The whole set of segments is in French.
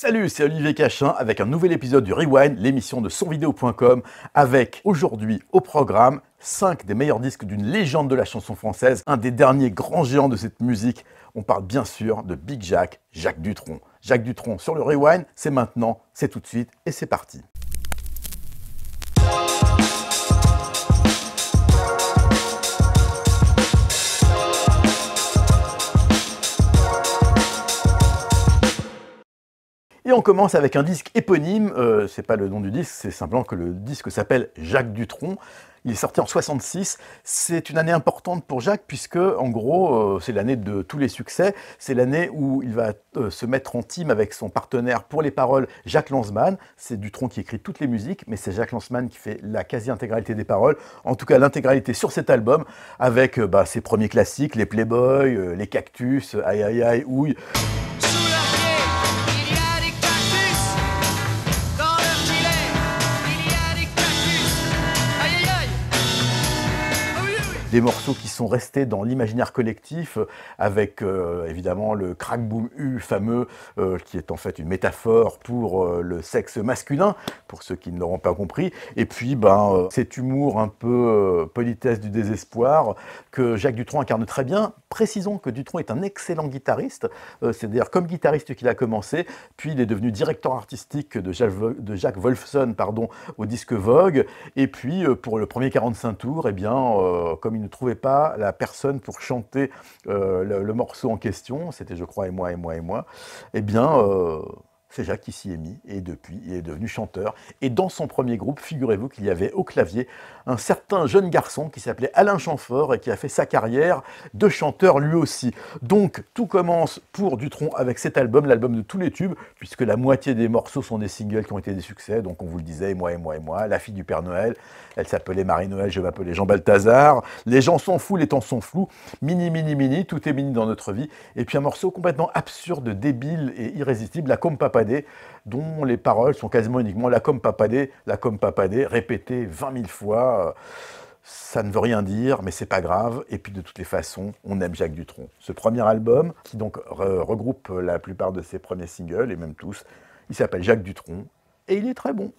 Salut, c'est Olivier Cachin avec un nouvel épisode du Rewind, l'émission de sonvideo.com, avec aujourd'hui au programme 5 des meilleurs disques d'une légende de la chanson française, un des derniers grands géants de cette musique. On parle bien sûr de Big Jack, Jacques Dutronc. Jacques Dutronc sur le Rewind, c'est maintenant, c'est tout de suite et c'est parti. Et on commence avec un disque éponyme, euh, c'est pas le nom du disque, c'est simplement que le disque s'appelle Jacques Dutronc. Il est sorti en 66. C'est une année importante pour Jacques puisque, en gros, euh, c'est l'année de tous les succès. C'est l'année où il va euh, se mettre en team avec son partenaire pour les paroles, Jacques Lanzmann. C'est Dutronc qui écrit toutes les musiques, mais c'est Jacques Lanzmann qui fait la quasi-intégralité des paroles. En tout cas, l'intégralité sur cet album avec bah, ses premiers classiques, les Playboys, les Cactus, Aïe Aïe Aïe, Ouille. des morceaux qui sont restés dans l'imaginaire collectif, euh, avec euh, évidemment le crack boom U fameux, euh, qui est en fait une métaphore pour le sexe masculin, pour ceux qui ne l'auront pas compris, et puis ben, cet humour un peu politesse du désespoir que Jacques Dutronc incarne très bien. Précisons que Dutronc est un excellent guitariste, c'est d'ailleurs comme guitariste qu'il a commencé, puis il est devenu directeur artistique de Jacques, Wolfson pardon, au disque Vogue, et puis pour le premier 45 tours, et eh bien, comme ne trouvait pas la personne pour chanter euh, le, le, morceau en question, c'était je crois et moi et moi et moi, eh bien euh, c'est Jacques qui s'y est mis et depuis il est devenu chanteur. Et dans son premier groupe, figurez-vous qu'il y avait au clavier un certain jeune garçon qui s'appelait Alain Chamfort et qui a fait sa carrière de chanteur lui aussi. Donc tout commence pour Dutron avec cet album, l'album de tous les tubes, puisque la moitié des morceaux sont des singles qui ont été des succès. Donc on vous le disait, et moi et moi et moi, La fille du Père Noël, elle s'appelait Marie Noël, je m'appelais Jean Balthazar. Les gens sont fous, les temps sont flous. Mini, mini, mini, tout est mini dans notre vie. Et puis un morceau complètement absurde, débile et irrésistible, La compapa dont les paroles sont quasiment uniquement la com papadé, la com papadé, répétée 20 000 fois. Ça ne veut rien dire, mais c'est pas grave. Et puis de toutes les façons, on aime Jacques Dutronc. Ce premier album, qui donc regroupe la plupart de ses premiers singles, et même tous, il s'appelle Jacques Dutronc, et il est très bon.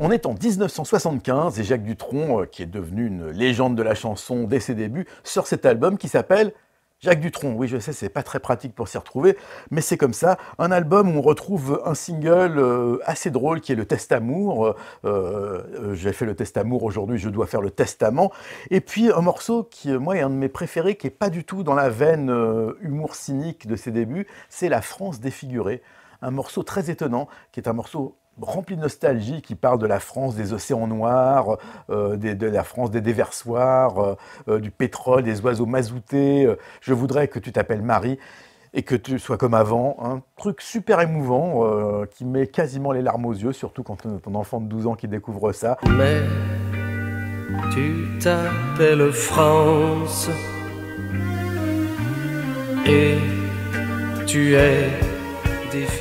On est en 1975 et Jacques Dutronc, euh, qui est devenu une légende de la chanson dès ses débuts, sort cet album qui s'appelle Jacques Dutronc, oui, je sais, c'est pas très pratique pour s'y retrouver, mais c'est comme ça. Un album où on retrouve un single euh, assez drôle qui est le Test Amour. Euh, euh, j'ai fait le Test Amour aujourd'hui, je dois faire le Testament. Et puis un morceau qui, moi, est un de mes préférés, qui est pas du tout dans la veine humour cynique de ses débuts, c'est La France défigurée. Un morceau très étonnant, qui est un morceau rempli de nostalgie, qui parle de la France des océans noirs, euh, de la France des déversoirs, euh, euh, du pétrole, des oiseaux mazoutés. je voudrais que tu t'appelles Marie et que tu sois comme avant. Un truc super émouvant qui met quasiment les larmes aux yeux, surtout quand ton enfant de 12 ans qui découvre ça. Mais tu t'appelles France et tu es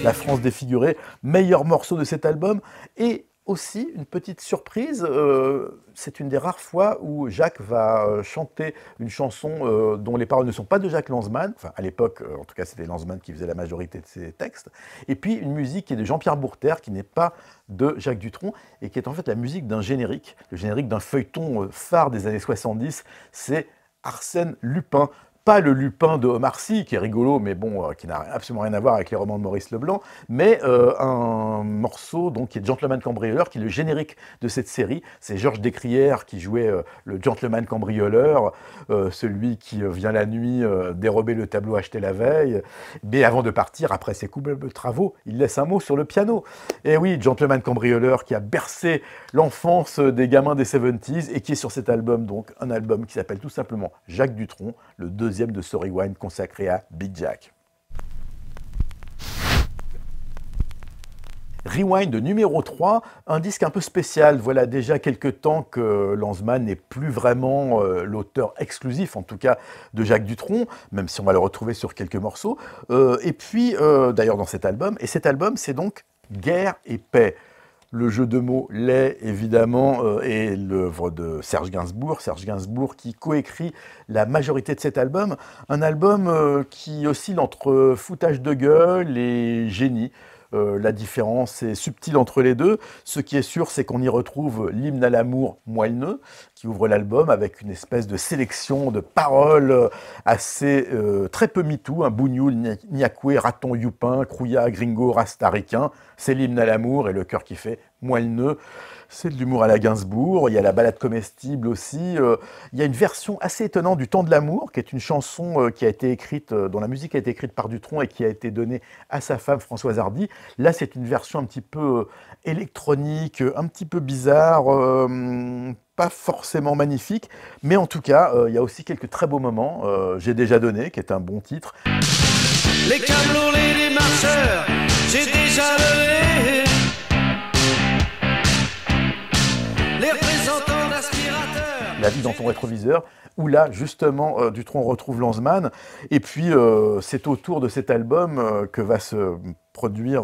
la France défigurée, meilleur morceau de cet album. Et aussi une petite surprise, euh, c'est une des rares fois où Jacques va euh, chanter une chanson euh, dont les paroles ne sont pas de Jacques Lanzmann, enfin à l'époque en tout cas c'était Lanzmann qui faisait la majorité de ses textes, et puis une musique qui est de Jean-Pierre Bourter qui n'est pas de Jacques Dutronc et qui est en fait la musique d'un générique, le générique d'un feuilleton phare des années 70, c'est Arsène Lupin, pas le Lupin de Omar qui est rigolo, mais bon, euh, qui n'a absolument rien à voir avec les romans de Maurice Leblanc, mais euh, un morceau donc, qui est Gentleman Cambrioleur, qui est le générique de cette série. C'est Georges Descrières qui jouait euh, le Gentleman Cambrioleur, celui qui vient la nuit dérober le tableau acheté la veille, mais avant de partir, après ses coupables travaux, il laisse un mot sur le piano. Et oui, Gentleman Cambrioleur qui a bercé l'enfance des gamins des 70s et qui est sur cet album, donc un album qui s'appelle tout simplement Jacques Dutronc, le deuxième de ce rewind consacré à Big Jack. Rewind numéro 3, un disque un peu spécial. Voilà déjà quelques temps que Lanzmann n'est plus vraiment euh, l'auteur exclusif, en tout cas de Jacques Dutronc, même si on va le retrouver sur quelques morceaux. Euh, et puis, euh, d'ailleurs, dans cet album, et cet album, c'est donc Guerre et paix le jeu de mots l'est évidemment est euh, l'œuvre de Serge Gainsbourg, Serge Gainsbourg qui coécrit la majorité de cet album, un album euh, qui oscille entre foutage de gueule et génie. Euh, la différence est subtile entre les deux. Ce qui est sûr, c'est qu'on y retrouve l'hymne à l'amour moelleux, qui ouvre l'album avec une espèce de sélection de paroles euh, assez euh, très peu mitou, un hein. bougnoul, niakoué, raton yupin, crouya, gringo, rastaricain. C'est l'hymne à l'amour et le cœur qui fait moelleux. C'est de l'humour à la Gainsbourg, il y a la balade comestible aussi. Euh, il y a une version assez étonnante du Temps de l'amour, qui est une chanson euh, qui a été écrite, euh, dont la musique a été écrite par Dutronc et qui a été donnée à sa femme Françoise Hardy. Là, c'est une version un petit peu électronique, un petit peu bizarre, pas forcément magnifique, mais en tout cas, il y a aussi quelques très beaux moments. J'ai déjà donné, qui est un bon titre. Les câbles, les démarcheurs, j'ai déjà dans son rétroviseur, où là, justement, euh, Dutron retrouve Lanzmann. Et puis, euh, c'est autour de cet album euh, que va se produire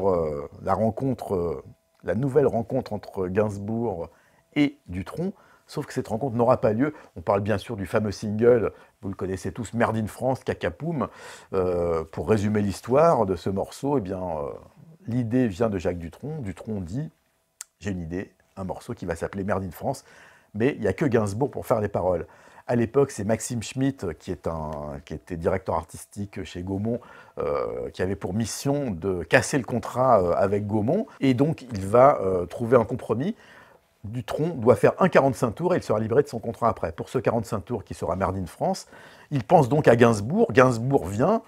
la rencontre, la nouvelle rencontre entre Gainsbourg et Dutron. Sauf que cette rencontre n'aura pas lieu. On parle bien sûr du fameux single, vous le connaissez tous, Merdine France, Cacapoum. pour résumer l'histoire de ce morceau, et eh bien, l'idée vient de Jacques Dutron. Dutron dit J'ai une idée, un morceau qui va s'appeler Merde in France mais il n'y a que Gainsbourg pour faire les paroles. À l'époque, c'est Maxime Schmitt, euh, qui, était directeur artistique chez Gaumont, euh, qui avait pour mission de casser le contrat euh, avec Gaumont. Et donc, il va trouver un compromis. Dutron doit faire un 45 tours et il sera libéré de son contrat après. Pour ce 45 tours qui sera Merdine France, il pense donc à Gainsbourg. Gainsbourg vient,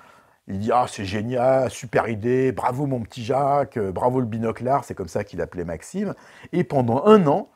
il dit Ah, c'est génial, super idée, bravo mon petit Jacques, bravo le binoclard, c'est comme ça qu'il appelait Maxime. Et pendant un an,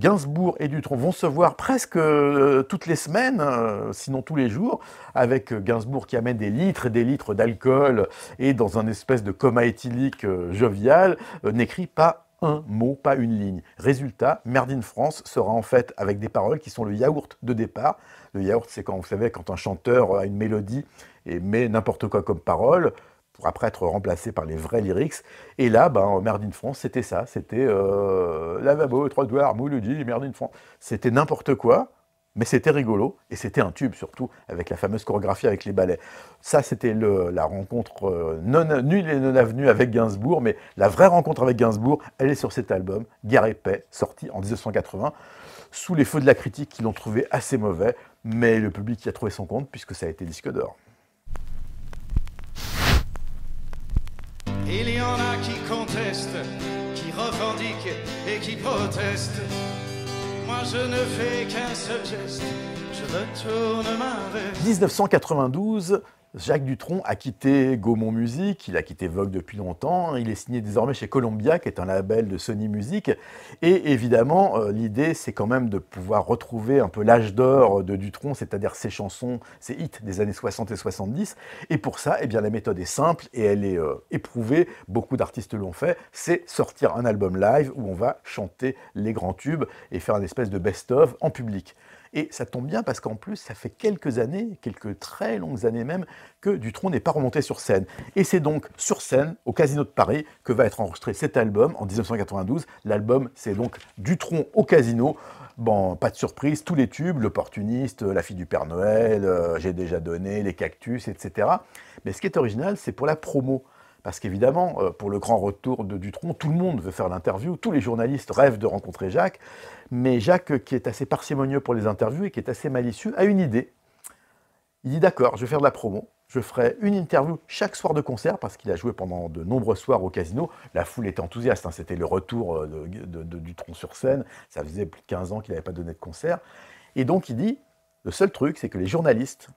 Gainsbourg et Dutron vont se voir presque euh, toutes les semaines, euh, sinon tous les jours, avec euh, Gainsbourg qui amène des litres et des litres d'alcool et dans un espèce de coma éthylique jovial, n'écrit pas un mot, pas une ligne. Résultat, Merdine France sera en fait avec des paroles qui sont le yaourt de départ. Le yaourt, c'est quand vous savez quand un chanteur a une mélodie et met n'importe quoi comme parole pour après être remplacé par les vrais lyrics. Et là, ben, euh, Merde France, c'était ça. C'était euh, Lavabo, Trois Douars, Mouloudi, Merde France. C'était n'importe quoi, mais c'était rigolo. Et c'était un tube, surtout, avec la fameuse chorégraphie avec les ballets. Ça, c'était la rencontre euh, nulle et non avenue avec Gainsbourg. Mais la vraie rencontre avec Gainsbourg, elle est sur cet album, Guerre et Paix, sorti en 1980, sous les feux de la critique qui l'ont trouvé assez mauvais. Mais le public y a trouvé son compte, puisque ça a été disque d'or. Il y en a qui contestent, qui revendiquent et qui protestent. Moi, je ne fais qu'un seul geste, je retourne ma veste. 1992, Jacques Dutronc a quitté Gaumont Musique, il a quitté Vogue depuis longtemps, hein. il est signé désormais chez Columbia, qui est un label de Sony Music. Et évidemment, euh, l'idée, c'est quand même de pouvoir retrouver un peu l'âge d'or de Dutronc, c'est-à-dire ses chansons, ses hits des années 60 et 70. Et pour ça, eh bien, la méthode est simple et elle est euh, éprouvée, beaucoup d'artistes l'ont fait, c'est sortir un album live où on va chanter les grands tubes et faire une espèce de best-of en public. Et ça tombe bien parce qu'en plus, ça fait quelques années, quelques très longues années même, que Dutron n'est pas remonté sur scène. Et c'est donc sur scène, au Casino de Paris, que va être enregistré cet album en 1992. L'album, c'est donc Dutron au Casino. Bon, pas de surprise, tous les tubes, l'opportuniste, euh, la fille du Père Noël, euh, j'ai déjà donné, les cactus, etc. Mais ce qui est original, c'est pour la promo. Parce qu'évidemment, euh, pour le grand retour de Dutronc, tout le monde veut faire l'interview, tous les journalistes rêvent de rencontrer Jacques, mais Jacques, euh, qui est assez parcimonieux pour les interviews et qui est assez malicieux, a une idée. Il dit d'accord, je vais faire de la promo, je ferai une interview chaque soir de concert, parce qu'il a joué pendant de nombreux soirs au casino. La foule était enthousiaste, hein, c'était le retour euh, de, de, de Dutronc sur scène, ça faisait plus de 15 ans qu'il n'avait pas donné de concert. Et donc il dit, le seul truc, c'est que les journalistes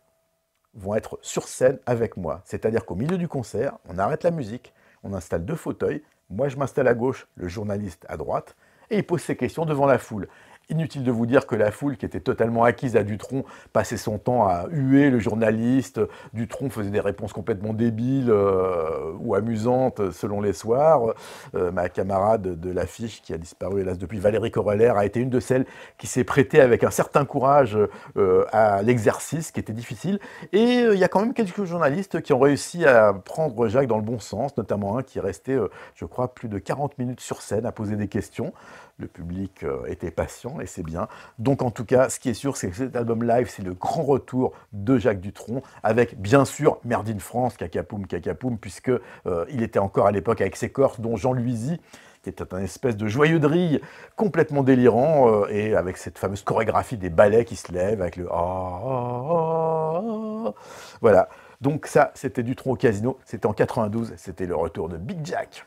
vont être sur scène avec moi. C'est-à-dire qu'au milieu du concert, on arrête la musique, on installe deux fauteuils, moi je m'installe à gauche, le journaliste à droite, et il pose ses questions devant la foule. Inutile de vous dire que la foule, qui était totalement acquise à Dutron, passait son temps à huer le journaliste. Dutron faisait des réponses complètement débiles euh, ou amusantes selon les soirs. Euh, ma camarade de l'affiche, qui a disparu hélas depuis, Valérie Corollaire, a été une de celles qui s'est prêtée avec un certain courage euh, à l'exercice qui était difficile. Et il y a quand même quelques journalistes qui ont réussi à prendre Jacques dans le bon sens, notamment un qui est resté, je crois, plus de 40 minutes sur scène à poser des questions le public euh, était patient et c'est bien. Donc en tout cas, ce qui est sûr, c'est que cet album live, c'est le grand retour de Jacques Dutronc, avec bien sûr Merdine France, Cacapoum, Cacapoum, puisque euh, il était encore à l'époque avec ses Corses, dont Jean louisy qui était un espèce de joyeux de complètement délirant, euh, et avec cette fameuse chorégraphie des ballets qui se lèvent, avec le ah, ah, ah, ah. voilà. Donc ça, c'était Dutronc au casino, c'était en 92, c'était le retour de Big Jack.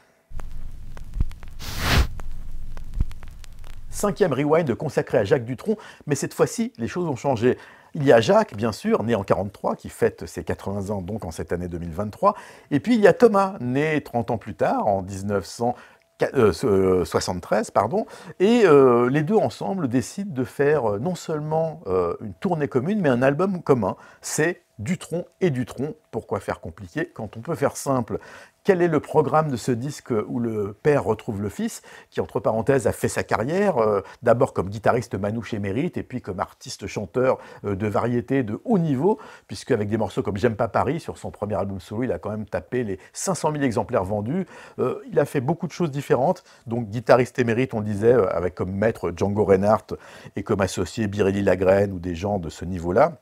cinquième rewind consacré à Jacques Dutronc, mais cette fois-ci, les choses ont changé. Il y a Jacques, bien sûr, né en 43, qui fête ses 80 ans donc en cette année 2023, et puis il y a Thomas, né 30 ans plus tard, en 1973, euh, euh, pardon, et euh, les deux ensemble décident de faire non seulement une tournée commune, mais un album commun. C'est du tronc et du tronc, Pourquoi faire compliqué quand on peut faire simple Quel est le programme de ce disque où le père retrouve le fils, qui entre parenthèses a fait sa carrière, euh, d'abord comme guitariste manouche émérite, et puis comme artiste-chanteur euh, de variété de haut niveau, puisque avec des morceaux comme J'aime pas Paris, sur son premier album solo, il a quand même tapé les 500 000 exemplaires vendus. Euh, il a fait beaucoup de choses différentes, donc guitariste émérite, on disait, avec comme maître Django Reinhardt et comme associé Birelli Lagraine ou des gens de ce niveau-là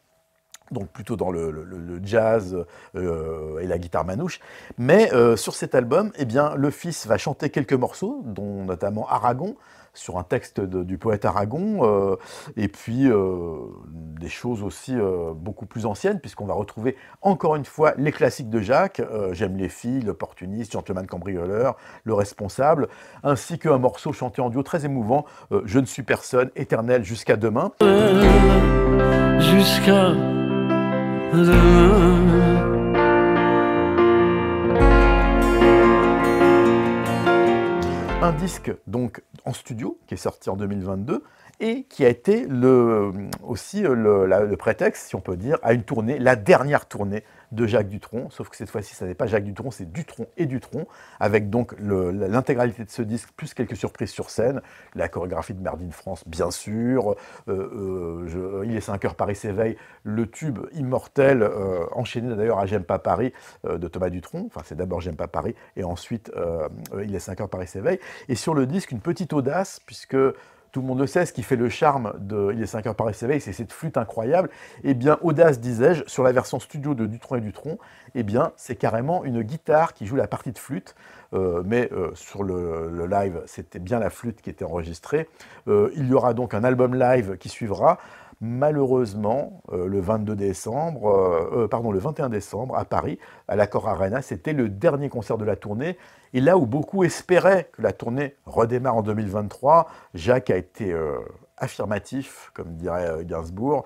donc plutôt dans le, jazz euh, et la guitare manouche. Mais euh, sur cet album, eh bien, le fils va chanter quelques morceaux, dont notamment Aragon, sur un texte du poète Aragon, euh, et puis des choses aussi beaucoup plus anciennes, puisqu'on va retrouver encore une fois les classiques de Jacques, J'aime les filles, L'opportuniste, Gentleman cambrioleur, Le responsable, ainsi qu'un morceau chanté en duo très émouvant, Je ne suis personne, éternel jusqu'à demain. Jusqu'à un disque donc en studio qui est sorti en 2022 et qui a été le, euh, aussi euh, le, prétexte, si on peut dire, à une tournée, la dernière tournée de Jacques Dutronc, sauf que cette fois-ci, ce n'est pas Jacques Dutronc, c'est Dutronc et Dutronc, avec donc l'intégralité de ce disque, plus quelques surprises sur scène, la chorégraphie de Merdine France, bien sûr, euh, Il est 5 heures, Paris s'éveille, le tube immortel, enchaîné d'ailleurs à J'aime pas Paris de Thomas Dutronc, enfin c'est d'abord J'aime pas Paris, et ensuite Il est 5 heures, Paris s'éveille, et sur le disque, une petite audace, puisque tout le monde le sait, ce qui fait le charme de Il est 5 heures par s'éveille, c'est cette flûte incroyable. Eh bien, Audace, disais-je, sur la version studio de Dutron et Dutron, eh bien, c'est carrément une guitare qui joue la partie de flûte, euh, mais euh, sur le, live, c'était bien la flûte qui était enregistrée. Euh, il y aura donc un album live qui suivra. Malheureusement, euh, le 22 décembre, euh, euh, pardon, le 21 décembre à Paris, à l'Accor Arena, c'était le dernier concert de la tournée. Et là où beaucoup espéraient que la tournée redémarre en 2023, Jacques a été affirmatif, comme dirait Gainsbourg.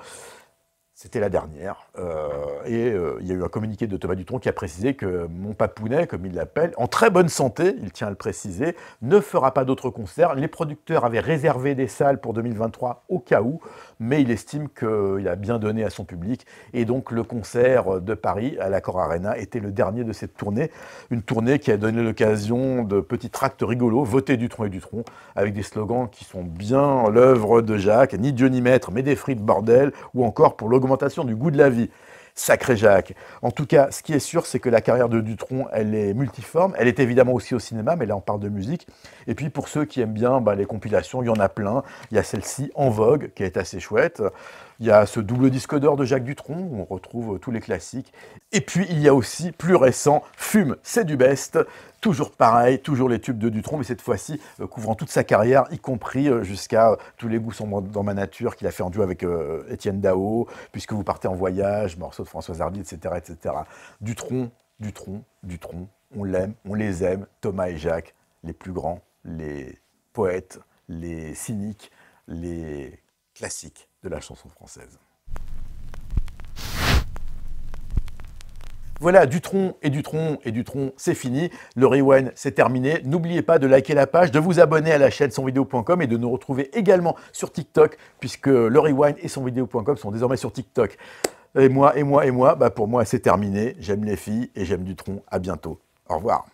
C'était la dernière. Euh, et euh, il y a eu un communiqué de Thomas Dutronc qui a précisé que mon papounet, comme il l'appelle, en très bonne santé, il tient à le préciser, ne fera pas d'autres concerts. Les producteurs avaient réservé des salles pour 2023 au cas où, mais il estime qu'il a bien donné à son public. Et donc le concert de Paris à l'Accor Arena était le dernier de cette tournée. Une tournée qui a donné l'occasion de petits tracts rigolos, voté tronc et tronc, avec des slogans qui sont bien l'œuvre de Jacques, ni Dieu ni maître, mais des frites bordel, ou encore pour l'augmentation du goût de la vie. Sacré Jacques. En tout cas, ce qui est sûr, c'est que la carrière de Dutronc, elle est multiforme. Elle est évidemment aussi au cinéma, mais là, on parle de musique. Et puis, pour ceux qui aiment bien bah, les compilations, il y en a plein. Il y a celle-ci, En Vogue, qui est assez chouette. Il y a ce double disque d'or de Jacques Dutronc, où on retrouve euh, tous les classiques. Et puis il y a aussi, plus récent, Fume, c'est du best. Toujours pareil, toujours les tubes de Dutronc, mais cette fois-ci euh, couvrant toute sa carrière, y compris euh, jusqu'à Tous les goûts sont dans ma nature, qu'il a fait en duo avec Étienne Dao, puisque vous partez en voyage, morceau de François Hardy, etc., etc. Dutronc, Dutronc, Dutronc, on l'aime, on les aime, Thomas et Jacques, les plus grands, les poètes, les cyniques, les classiques de la chanson française. Voilà, Dutron et Dutron et Dutron, c'est fini. Le rewind, c'est terminé. N'oubliez pas de liker la page, de vous abonner à la chaîne sonvideo.com et de nous retrouver également sur TikTok, puisque le rewind et sonvideo.com sont désormais sur TikTok. Et moi, et moi, et moi, bah pour moi, c'est terminé. J'aime les filles et j'aime Dutron. À bientôt. Au revoir.